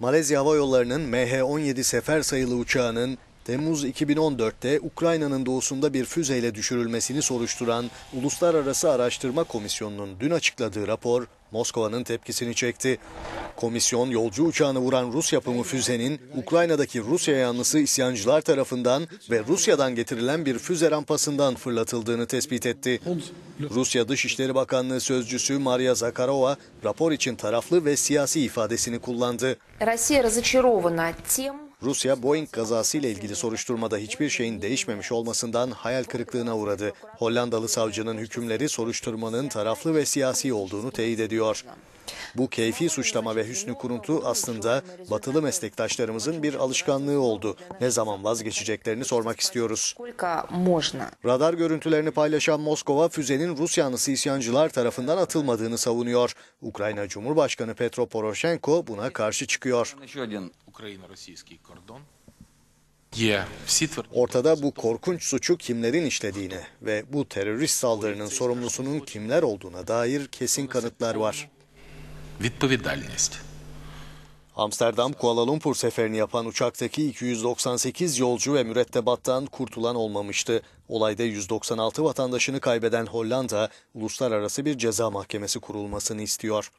Malezya Hava Yolları'nın MH-17 sefer sayılı uçağının Temmuz 2014'te Ukrayna'nın doğusunda bir füzeyle düşürülmesini soruşturan Uluslararası Araştırma Komisyonu'nun dün açıkladığı rapor Moskova'nın tepkisini çekti. Komisyon yolcu uçağını vuran Rus yapımı füzenin Ukrayna'daki Rusya yanlısı isyancılar tarafından ve Rusya'dan getirilen bir füze rampasından fırlatıldığını tespit etti. Rusya Dışişleri Bakanlığı sözcüsü Maria Zakharova rapor için taraflı ve siyasi ifadesini kullandı. Rusya Boeing kazası ile ilgili soruşturmada hiçbir şeyin değişmemiş olmasından hayal kırıklığına uğradı. Hollandalı savcının hükümleri soruşturmanın taraflı ve siyasi olduğunu teyit ediyor. Bu keyfi suçlama ve hüsnü kuruntu aslında batılı meslektaşlarımızın bir alışkanlığı oldu. Ne zaman vazgeçeceklerini sormak istiyoruz. Radar görüntülerini paylaşan Moskova füzenin Rus yanlısı isyancılar tarafından atılmadığını savunuyor. Ukrayna Cumhurbaşkanı Petro Poroshenko buna karşı çıkıyor. Ortada bu korkunç suçu kimlerin işlediğine ve bu terörist saldırının sorumlusunun kimler olduğuna dair kesin kanıtlar var відповідальність. Amsterdam Kuala Lumpur seferini yapan uçaktaki 298 yolcu ve mürettebattan kurtulan olmamıştı. Olayda 196 vatandaşını kaybeden Hollanda uluslararası bir ceza mahkemesi kurulmasını istiyor.